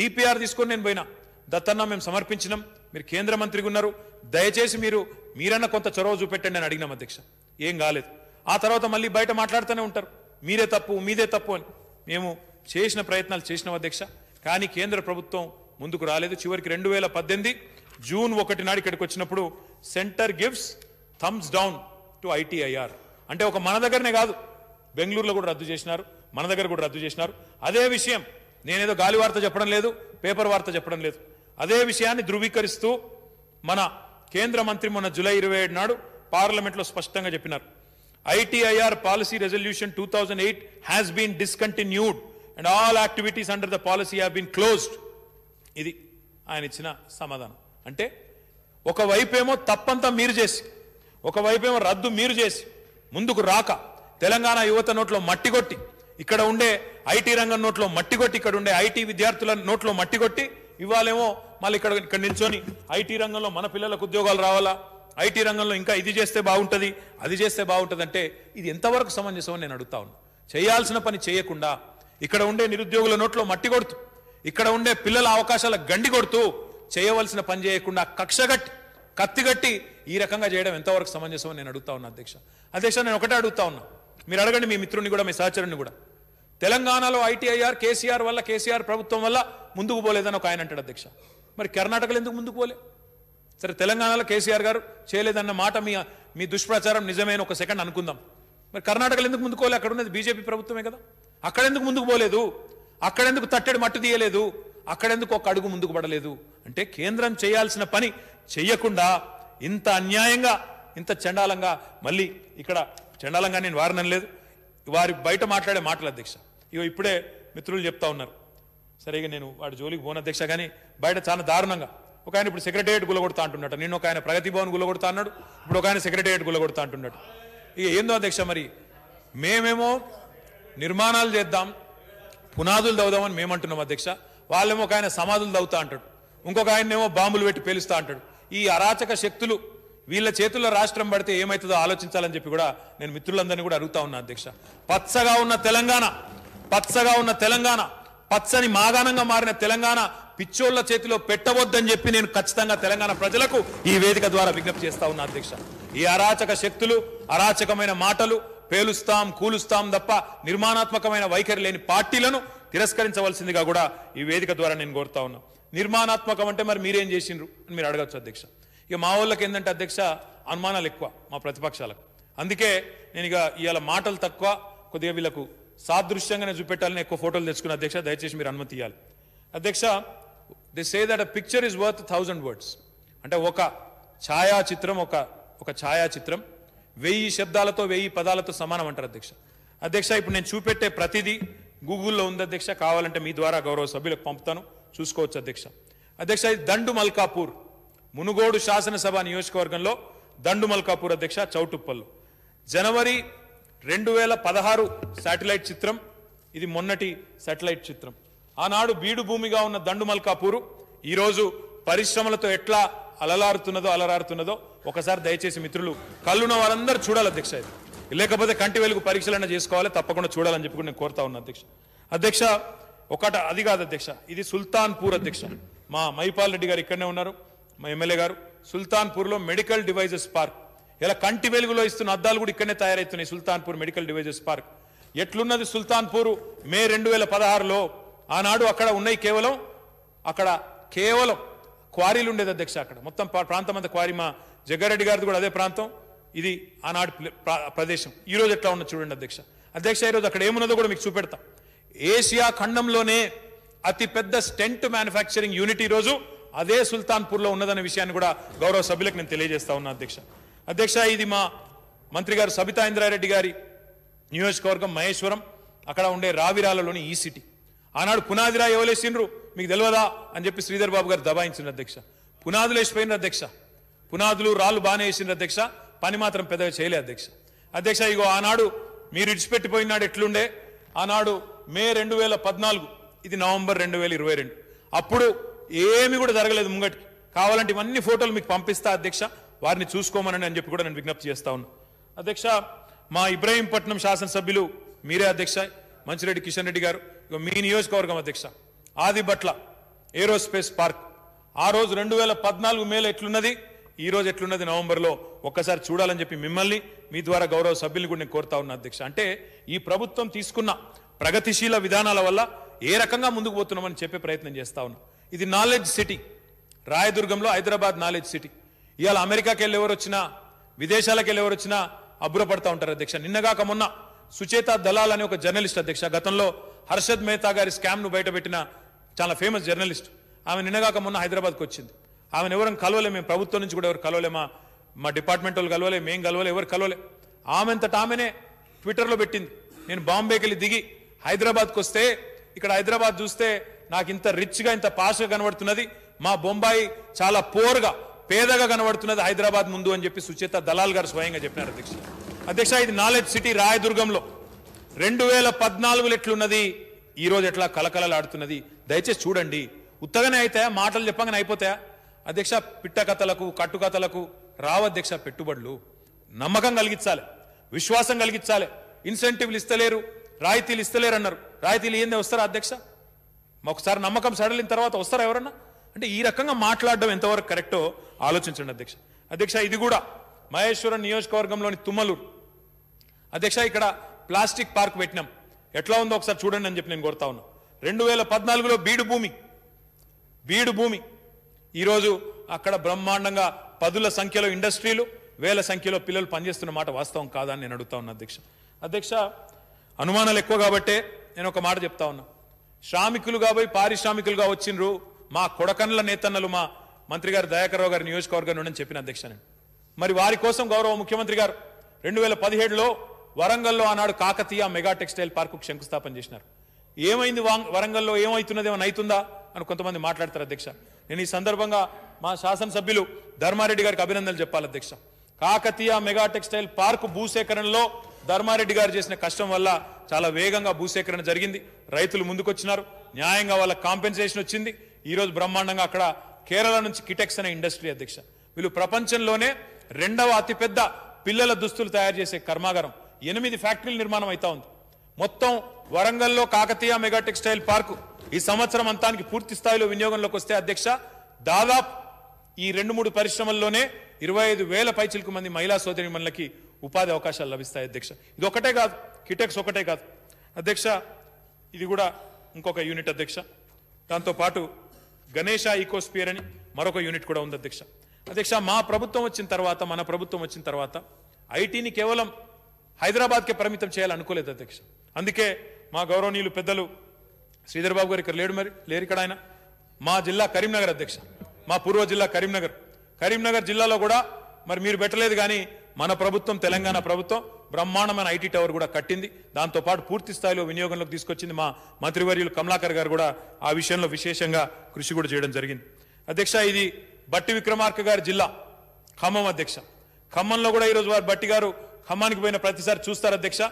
DPR తీసుకొని నేను పోయినా దత్తన్న మేము సమర్పించినాం మీరు కేంద్ర మంత్రిగా ఉన్నారు దయచేసి మీరు మీరన్నా కొంత చొరవ చూపెట్టండి అని అడిగినాం అధ్యక్ష ఏం కాలేదు ఆ తర్వాత మళ్ళీ బయట మాట్లాడుతూనే ఉంటారు మీరే తప్పు మీదే తప్పు అని మేము చేసిన ప్రయత్నాలు చేసినాం అధ్యక్ష కానీ కేంద్ర ప్రభుత్వం ముందుకు రాలేదు చివరికి రెండు వేల పద్దెనిమిది జూన్ ఒకటి నాడు ఇక్కడికి వచ్చినప్పుడు centre gives thumbs down to ITIR అంటే ఒక మన దగ్గరనే కాదు బెంగళూరులో కూడా రద్దు చేసినారు మన దగ్గర కూడా రద్దు చేసినారు అదే విషయం నేనేదో గాలి వార్త చెప్పడం లేదు పేపర్ వార్త చెప్పడం లేదు అదే విషయాన్ని ధృవీకరిస్తూ మన కేంద్ర మంత్రి మొన్న జూలై ఇరవై ఏడు నాడు పార్లమెంట్లో స్పష్టంగా చెప్పినారు ITIR policy resolution two thousand eight has been discontinued and all activities under the policy have been closed ఇది ఆయన ఇచ్చిన సమాధానం అంటే ఒకవైపేమో తప్పంతా మీరు చేసి ఒకవైపేమో రద్దు మీరు చేసి ముందుకు రాక తెలంగాణ యువత నోట్లో మట్టి కొట్టి ఇక్కడ ఉండే ఐటీ రంగం నోట్లో మట్టి కొట్టి ఇక్కడ ఉండే ఐటీ విద్యార్థుల నోట్లో మట్టి కొట్టి మళ్ళీ ఇక్కడ ఇక్కడ నిల్చొని ఐటీ రంగంలో మన పిల్లలకు ఉద్యోగాలు రావాలా ఐటీ రంగంలో ఇంకా ఇది చేస్తే బాగుంటుంది అది చేస్తే బాగుంటుంది అంటే ఇది ఎంతవరకు సమంజసం అని నేను అడుగుతా ఉన్నా చేయాల్సిన పని చేయకుండా ఇక్కడ ఉండే నిరుద్యోగుల నోట్లో మట్టి కొడుతూ ఇక్కడ ఉండే పిల్లల అవకాశాల గండి కొడుతూ చేయవలసిన పని చేయకుండా కక్షగట్టి కత్తిగట్టి ఈ రకంగా చేయడం ఎంతవరకు సమంజసం అని నేను అడుగుతా ఉన్నా అధ్యక్ష అధ్యక్ష నేను ఒకటే అడుగుతా ఉన్నా మీరు అడగండి మీ మిత్రుడిని కూడా మీ సహచరుణ్ణి కూడా తెలంగాణలో ఐటీఐఆర్ కేసీఆర్ వల్ల కేసీఆర్ ప్రభుత్వం వల్ల ముందుకు పోలేదని ఒక ఆయన అంటాడు అధ్యక్ష మరి కర్ణాటకలు ఎందుకు ముందుకు పోలే సరే తెలంగాణలో కేసీఆర్ గారు చేయలేదన్న మాట మీ మీ దుష్ప్రచారం నిజమైన ఒక సెకండ్ అనుకుందాం మరి కర్ణాటకలో ఎందుకు ముందుకు పోలే అక్కడ ఉన్నది బీజేపీ ప్రభుత్వమే కదా అక్కడ ఎందుకు ముందుకు పోలేదు అక్కడెందుకు తట్టెడు మట్టు తీయలేదు అక్కడెందుకు ఒక అడుగు ముందుకు పడలేదు అంటే కేంద్రం చేయాల్సిన పని చెయ్యకుండా ఇంత అన్యాయంగా ఇంత చండాలంగా మళ్ళీ ఇక్కడ చండాలంగా నేను వారనలేదు వారి బయట మాట్లాడే మాటలు అధ్యక్ష ఇగో ఇప్పుడే మిత్రులు చెప్తా ఉన్నారు సరిగా నేను వాడి జోలికి పోను అధ్యక్ష కానీ బయట చాలా దారుణంగా ఒక ఆయన ఇప్పుడు సెక్రటేరియట్ గుల్లగొడతా అంటున్నాడు నేను ఒక ఆయన ప్రగతి భవన్ గుల్లగొడతా అన్నాడు ఇప్పుడు ఒక ఆయన సెక్రటేరియట్ గుల్లగొడతా అంటున్నాడు ఇక ఏందో అధ్యక్ష మరి మేమేమో నిర్మాణాలు చేద్దాం పునాదులు దవ్వుదామని మేమంటున్నాం అధ్యక్ష వాళ్ళేమో ఒక ఆయన సమాధులు దవ్వుతా అంటాడు ఇంకొక ఏమో బాంబులు పెట్టి పేలుస్తా అంటాడు ఈ అరాచక శక్తులు వీళ్ళ చేతుల్లో రాష్ట్రం పడితే ఏమవుతుందో ఆలోచించాలని చెప్పి కూడా నేను మిత్రులందరినీ కూడా అడుగుతా ఉన్నా అధ్యక్ష పచ్చగా ఉన్న తెలంగాణ పచ్చగా ఉన్న తెలంగాణ పచ్చని మాగాణంగా మారిన తెలంగాణ పిచ్చోళ్ల చేతిలో పెట్టవద్దని చెప్పి నేను ఖచ్చితంగా తెలంగాణ ప్రజలకు ఈ వేదిక ద్వారా విజ్ఞప్తి చేస్తా ఉన్నా అధ్యక్ష ఈ అరాచక శక్తులు అరాచకమైన మాటలు పేలుస్తాం కూలుస్తాం తప్ప నిర్మాణాత్మకమైన వైఖరి లేని పార్టీలను తిరస్కరించవలసిందిగా కూడా ఈ వేదిక ద్వారా నేను కోరుతా ఉన్నా నిర్మాణాత్మకం అంటే మరి మీరేం చేసిండ్రు అని మీరు అడగచ్చు అధ్యక్ష ఇక మా వాళ్ళకి ఏంటంటే అధ్యక్ష అనుమానాలు ఎక్కువ మా ప్రతిపక్షాలకు అందుకే నేను ఇక ఇవాళ మాటలు తక్కువ కొద్దిగా వీళ్ళకు సాదృశ్యంగానే చూపెట్టాలని ఎక్కువ ఫోటోలు తెచ్చుకున్న అధ్యక్ష దయచేసి మీరు అనుమతి ఇవ్వాలి అధ్యక్ష they say that a picture is worth thousand words అంటే ఒక ఛాయాచిత్రం ఒక ఒక ఛాయాచిత్రం వెయ్యి శబ్దాలతో వెయ్యి పదాలతో సమానం అంటారు అధ్యక్ష అధ్యక్ష ఇప్పుడు నేను చూపెట్టే ప్రతిదీ గూగుల్లో ఉంది అధ్యక్ష కావాలంటే మీ ద్వారా గౌరవ సభ్యులకు పంపుతాను చూసుకోవచ్చు అధ్యక్ష అధ్యక్ష ఇది దండు మల్కాపూర్ మునుగోడు శాసనసభ నియోజకవర్గంలో దండు మల్కాపూర్ అధ్యక్ష చౌటుప్పల్లో జనవరి రెండు వేల పదహారు శాటిలైట్ చిత్రం ఇది మొన్నటి శాటిలైట్ చిత్రం ఆనాడు బీడు భూమిగా ఉన్న మల్కాపూరు ఈరోజు పరిశ్రమలతో ఎట్లా అలలారుతున్నదో అలరారుతున్నదో ఒకసారి దయచేసి మిత్రులు కళ్ళున్న వారందరూ చూడాలి అధ్యక్ష లేకపోతే కంటి వెలుగు పరీక్షలన్న చేసుకోవాలి తప్పకుండా చూడాలని చెప్పి నేను కోరుతా ఉన్నా అధ్యక్ష అధ్యక్ష ఒకట అది కాదు అధ్యక్ష ఇది సుల్తాన్పూర్ అధ్యక్ష మా మైపాల్ రెడ్డి గారు ఇక్కడనే ఉన్నారు మా ఎమ్మెల్యే గారు సుల్తాన్పూర్లో మెడికల్ డివైజెస్ పార్క్ ఇలా కంటి వెలుగులో ఇస్తున్న అద్దాలు కూడా ఇక్కడనే తయారవుతున్నాయి సుల్తాన్పూర్ మెడికల్ డివైజెస్ పార్క్ ఎట్లున్నది సుల్తాన్పూర్ మే రెండు వేల పదహారులో ఆనాడు అక్కడ ఉన్నాయి కేవలం అక్కడ కేవలం క్వారీలు ఉండేది అధ్యక్ష అక్కడ మొత్తం ప్రాంతం అంతా క్వారీ మా జగ్గారెడ్డి గారిది కూడా అదే ప్రాంతం ఇది ఆనాడు ప్రదేశం ఈరోజు ఎట్లా ఉన్నది చూడండి అధ్యక్ష అధ్యక్ష ఈరోజు అక్కడ ఏమున్నదో కూడా మీకు చూపెడతా ఏషియా ఖండంలోనే అతిపెద్ద స్టెంట్ మ్యానుఫ్యాక్చరింగ్ యూనిట్ ఈరోజు అదే సుల్తాన్పూర్లో ఉన్నదనే విషయాన్ని కూడా గౌరవ సభ్యులకు నేను తెలియజేస్తా ఉన్నా అధ్యక్ష అధ్యక్ష ఇది మా మంత్రి గారు సబితా ఇంద్రారెడ్డి గారి నియోజకవర్గం మహేశ్వరం అక్కడ ఉండే రావిరాలలోని ఈ సిటీ ఆనాడు పునాదిరా ఎవలేసిండ్రు మీకు తెలియదా అని చెప్పి శ్రీధర్ బాబు గారు దబాయించిన అధ్యక్ష పునాదులు వేసిపోయిన అధ్యక్ష పునాదులు రాళ్ళు బాగానే వేసిన అధ్యక్ష పని మాత్రం పెద్దగా చేయలే అధ్యక్ష అధ్యక్ష ఇగో ఆనాడు మీరు ఇడిచిపెట్టిపోయినాడు ఎట్లుండే ఆనాడు మే రెండు వేల పద్నాలుగు ఇది నవంబర్ రెండు వేల ఇరవై రెండు అప్పుడు ఏమి కూడా జరగలేదు ముంగటికి కావాలంటే ఇవన్నీ ఫోటోలు మీకు పంపిస్తా అధ్యక్ష వారిని చూసుకోమని అని చెప్పి కూడా నేను విజ్ఞప్తి చేస్తా ఉన్నా అధ్యక్ష మా ఇబ్రహీంపట్నం శాసనసభ్యులు మీరే అధ్యక్ష మంచిరెడ్డి కిషన్ రెడ్డి గారు మీ నియోజకవర్గం అధ్యక్ష ఆదిబట్ల ఏరోస్పేస్ పార్క్ ఆ రోజు రెండు వేల పద్నాలుగు మేలు ఎట్లున్నది ఈ రోజు ఎట్లున్నది నవంబర్లో ఒక్కసారి చూడాలని చెప్పి మిమ్మల్ని మీ ద్వారా గౌరవ సభ్యుల్ని కూడా నేను కోరుతా ఉన్నా అధ్యక్ష అంటే ఈ ప్రభుత్వం తీసుకున్న ప్రగతిశీల విధానాల వల్ల ఏ రకంగా ముందుకు పోతున్నామని చెప్పే ప్రయత్నం చేస్తా ఉన్నా ఇది నాలెడ్జ్ సిటీ రాయదుర్గంలో హైదరాబాద్ నాలెడ్జ్ సిటీ ఇవాళ అమెరికాకి వెళ్ళి ఎవరు వచ్చినా విదేశాలకు వెళ్ళి ఎవరు వచ్చినా అబ్బురపడతా ఉంటారు అధ్యక్ష నిన్నగాక మొన్న సుచేత దళాల్ అనే ఒక జర్నలిస్ట్ అధ్యక్ష గతంలో హర్షద్ మెహతా గారి స్కామ్ను బయటపెట్టిన చాలా ఫేమస్ జర్నలిస్ట్ ఆమె నిన్నగాక మొన్న హైదరాబాద్కి వచ్చింది ఆమెను ఎవరం కలవలే మేము ప్రభుత్వం నుంచి కూడా ఎవరు కలవలే మా మా డిపార్ట్మెంట్ వాళ్ళు కలవలే మేము కలవలే ఎవరు కలవలే ఆమెంతట ఆమెనే ట్విట్టర్లో పెట్టింది నేను బాంబేకి వెళ్ళి దిగి హైదరాబాద్కి వస్తే ఇక్కడ హైదరాబాద్ చూస్తే నాకు ఇంత రిచ్గా ఇంత పాష్గా కనబడుతున్నది మా బొంబాయి చాలా పోర్గా పేదగా కనబడుతున్నది హైదరాబాద్ ముందు అని చెప్పి సుచేత దలాల్ గారు స్వయంగా చెప్పినారు అధ్యక్ష అధ్యక్ష ఇది నాలెడ్జ్ సిటీ రాయదుర్గంలో రెండు వేల పద్నాలుగులు ఎట్లున్నది ఈరోజు ఎట్లా కలకలలాడుతున్నది దయచేసి చూడండి ఉత్తగానే అయితే మాటలు చెప్పగానే అయిపోతాయా అధ్యక్ష పిట్ట కథలకు కట్టుకథలకు రావు అధ్యక్ష పెట్టుబడులు నమ్మకం కలిగించాలి విశ్వాసం కలిగించాలి ఇన్సెంటివ్లు ఇస్తలేరు రాయితీలు ఇస్తలేరు అన్నారు రాయితీలు ఏందే వస్తారా అధ్యక్ష ఒకసారి నమ్మకం సడలిన తర్వాత వస్తారా ఎవరన్నా అంటే ఈ రకంగా మాట్లాడడం ఎంతవరకు కరెక్టో ఆలోచించండి అధ్యక్ష అధ్యక్ష ఇది కూడా మహేశ్వరం నియోజకవర్గంలోని తుమ్మలూరు అధ్యక్ష ఇక్కడ ప్లాస్టిక్ పార్క్ పెట్టినాం ఎట్లా ఉందో ఒకసారి చూడండి అని చెప్పి నేను కోరుతా ఉన్నా రెండు వేల పద్నాలుగులో బీడు భూమి బీడు భూమి ఈరోజు అక్కడ బ్రహ్మాండంగా పదుల సంఖ్యలో ఇండస్ట్రీలు వేల సంఖ్యలో పిల్లలు పనిచేస్తున్న మాట వాస్తవం కాదని నేను అడుగుతా ఉన్నా అధ్యక్ష అధ్యక్ష అనుమానాలు ఎక్కువ కాబట్టే నేను ఒక మాట చెప్తా ఉన్నా శ్రామికులుగా పోయి పారిశ్రామికులుగా వచ్చిండ్రు మా కొడకన్ల నేతన్నలు మా మంత్రి గారు దయాకర్రావు గారి నియోజకవర్గం నుండి చెప్పిన అధ్యక్ష మరి వారి కోసం గౌరవ ముఖ్యమంత్రి గారు రెండు వేల పదిహేడులో వరంగల్లో ఆనాడు కాకతీయ మెగా టెక్స్టైల్ పార్కు శంకుస్థాపన చేసినారు ఏమైంది వరంగల్లో ఏమవుతున్నది ఏమైనా అవుతుందా అని కొంతమంది మాట్లాడతారు అధ్యక్ష నేను ఈ సందర్భంగా మా శాసనసభ్యులు ధర్మారెడ్డి గారికి అభినందనలు చెప్పాలి అధ్యక్ష కాకతీయ మెగా టెక్స్టైల్ పార్కు భూసేకరణలో ధర్మారెడ్డి గారు చేసిన కష్టం వల్ల చాలా వేగంగా భూసేకరణ జరిగింది రైతులు ముందుకొచ్చినారు న్యాయంగా వాళ్ళ కాంపెన్సేషన్ వచ్చింది ఈరోజు బ్రహ్మాండంగా అక్కడ కేరళ నుంచి కిటెక్స్ అనే ఇండస్ట్రీ అధ్యక్ష వీళ్ళు ప్రపంచంలోనే రెండవ అతిపెద్ద పిల్లల దుస్తులు తయారు చేసే కర్మాగారం ఎనిమిది ఫ్యాక్టరీలు నిర్మాణం అవుతా ఉంది మొత్తం వరంగల్లో కాకతీయ మెగా టెక్స్టైల్ పార్కు ఈ సంవత్సరం అంతానికి పూర్తి స్థాయిలో వినియోగంలోకి వస్తే అధ్యక్ష దాదాపు ఈ రెండు మూడు పరిశ్రమల్లోనే ఇరవై ఐదు వేల పైచిలకు మంది మహిళా సోదరిమణులకి ఉపాధి అవకాశాలు లభిస్తాయి అధ్యక్ష ఇది ఒకటే కాదు కిటెక్స్ ఒకటే కాదు అధ్యక్ష ఇది కూడా ఇంకొక యూనిట్ అధ్యక్ష దాంతోపాటు గణేష ఈకోస్పియర్ అని మరొక యూనిట్ కూడా ఉంది అధ్యక్ష అధ్యక్ష మా ప్రభుత్వం వచ్చిన తర్వాత మన ప్రభుత్వం వచ్చిన తర్వాత ఐటీని కేవలం హైదరాబాద్కే పరిమితం చేయాలనుకోలేదు అధ్యక్ష అందుకే మా గౌరవనీయులు పెద్దలు శ్రీధర్ బాబు గారు ఇక్కడ లేడు మరి లేరు ఇక్కడ ఆయన మా జిల్లా కరీంనగర్ అధ్యక్ష మా పూర్వ జిల్లా కరీంనగర్ కరీంనగర్ జిల్లాలో కూడా మరి మీరు పెట్టలేదు కానీ మన ప్రభుత్వం తెలంగాణ ప్రభుత్వం బ్రహ్మాండమైన ఐటీ టవర్ కూడా కట్టింది దాంతోపాటు పూర్తి స్థాయిలో వినియోగంలోకి తీసుకొచ్చింది మా మంత్రివర్యులు కమలాకర్ గారు కూడా ఆ విషయంలో విశేషంగా కృషి కూడా చేయడం జరిగింది అధ్యక్ష ఇది బట్టి విక్రమార్క గారి జిల్లా ఖమ్మం అధ్యక్ష ఖమ్మంలో కూడా ఈరోజు వారు బట్టి గారు ఖమ్మానికి పోయిన ప్రతిసారి చూస్తారు అధ్యక్ష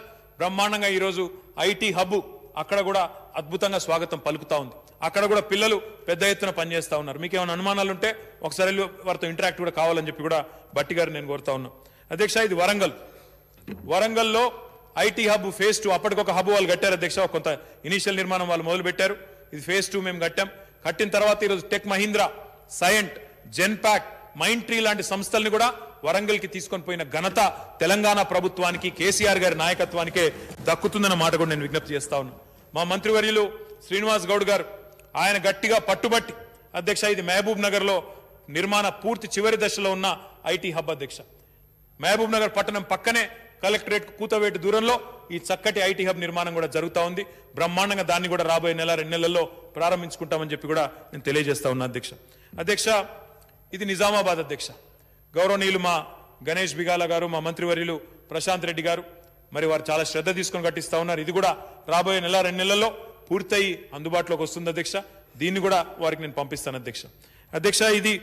బ్రహ్మాండంగా ఈరోజు ఐటీ హబ్ అక్కడ కూడా అద్భుతంగా స్వాగతం పలుకుతా ఉంది అక్కడ కూడా పిల్లలు పెద్ద ఎత్తున పనిచేస్తూ ఉన్నారు మీకు ఏమైనా అనుమానాలు ఉంటే ఒకసారి వారితో ఇంటరాక్ట్ కూడా కావాలని చెప్పి కూడా బట్టి గారు నేను కోరుతా ఉన్నా అధ్యక్ష ఇది వరంగల్ వరంగల్లో ఐటీ హబ్ ఫేజ్ టూ అప్పటికొక హబ్ వాళ్ళు కట్టారు అధ్యక్ష కొంత ఇనీషియల్ నిర్మాణం వాళ్ళు మొదలు పెట్టారు ఇది ఫేజ్ టూ మేము కట్టాం కట్టిన తర్వాత ఈరోజు tech Mahindra Cyient Genpact Mindtree లాంటి సంస్థల్ని కూడా వరంగల్కి తీసుకొని పోయిన ఘనత తెలంగాణ ప్రభుత్వానికి కేసీఆర్ గారి నాయకత్వానికే దక్కుతుందన్న మాట కూడా నేను విజ్ఞప్తి చేస్తా ఉన్నా మా మంత్రివర్యులు శ్రీనివాస్ గౌడ్ గారు ఆయన గట్టిగా పట్టుబట్టి అధ్యక్ష ఇది మహబూబ్ నగర్లో నిర్మాణ పూర్తి చివరి దశలో ఉన్న ఐటీ హబ్ అధ్యక్ష మహబూబ్ నగర్ పట్టణం పక్కనే కలెక్టరేట్ కూతవేటు దూరంలో ఈ చక్కటి ఐటీ హబ్ నిర్మాణం కూడా జరుగుతూ ఉంది బ్రహ్మాండంగా దాన్ని కూడా రాబోయే నెల రెండు నెలల్లో ప్రారంభించుకుంటామని చెప్పి కూడా నేను తెలియజేస్తా ఉన్నా అధ్యక్ష అధ్యక్ష ఇది నిజామాబాద్ అధ్యక్ష గౌరవనీయులు మా గణేష్ బిగాల గారు మా మంత్రివర్యులు ప్రశాంత్ రెడ్డి గారు మరి వారు చాలా శ్రద్ధ తీసుకొని కట్టిస్తా ఉన్నారు ఇది కూడా రాబోయే నెల రెండు నెలల్లో పూర్తయి అందుబాటులోకి వస్తుంది అధ్యక్ష దీన్ని కూడా వారికి నేను పంపిస్తాను అధ్యక్ష అధ్యక్ష ఇది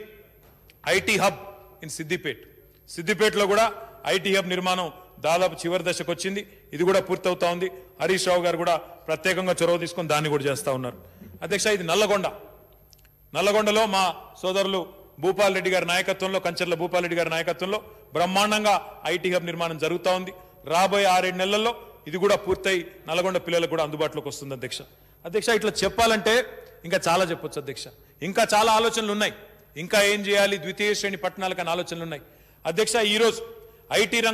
ఐటీ హబ్ ఇన్ సిద్దిపేట్ సిద్దిపేటలో కూడా ఐటీ హబ్ నిర్మాణం దాదాపు చివరి దశకు వచ్చింది ఇది కూడా పూర్తవుతా ఉంది హరీష్ రావు గారు కూడా ప్రత్యేకంగా చొరవ తీసుకొని దాన్ని కూడా చేస్తూ ఉన్నారు అధ్యక్ష ఇది నల్లగొండ నల్లగొండలో మా సోదరులు భూపాల్ రెడ్డి గారి నాయకత్వంలో కంచర్ల భూపాల్ రెడ్డి గారి నాయకత్వంలో బ్రహ్మాండంగా ఐటీ హబ్ నిర్మాణం జరుగుతూ ఉంది రాబోయే ఆరేడు నెలల్లో ఇది కూడా పూర్తయి నల్లగొండ పిల్లలకు కూడా అందుబాటులోకి వస్తుంది అధ్యక్ష అధ్యక్ష ఇట్లా చెప్పాలంటే ఇంకా చాలా చెప్పొచ్చు అధ్యక్ష ఇంకా చాలా ఆలోచనలు ఉన్నాయి ఇంకా ఏం చేయాలి ద్వితీయ శ్రేణి పట్టణాలకు ఆలోచనలు ఉన్నాయి అధ్యక్ష ఈరోజు ఐటీ రంగం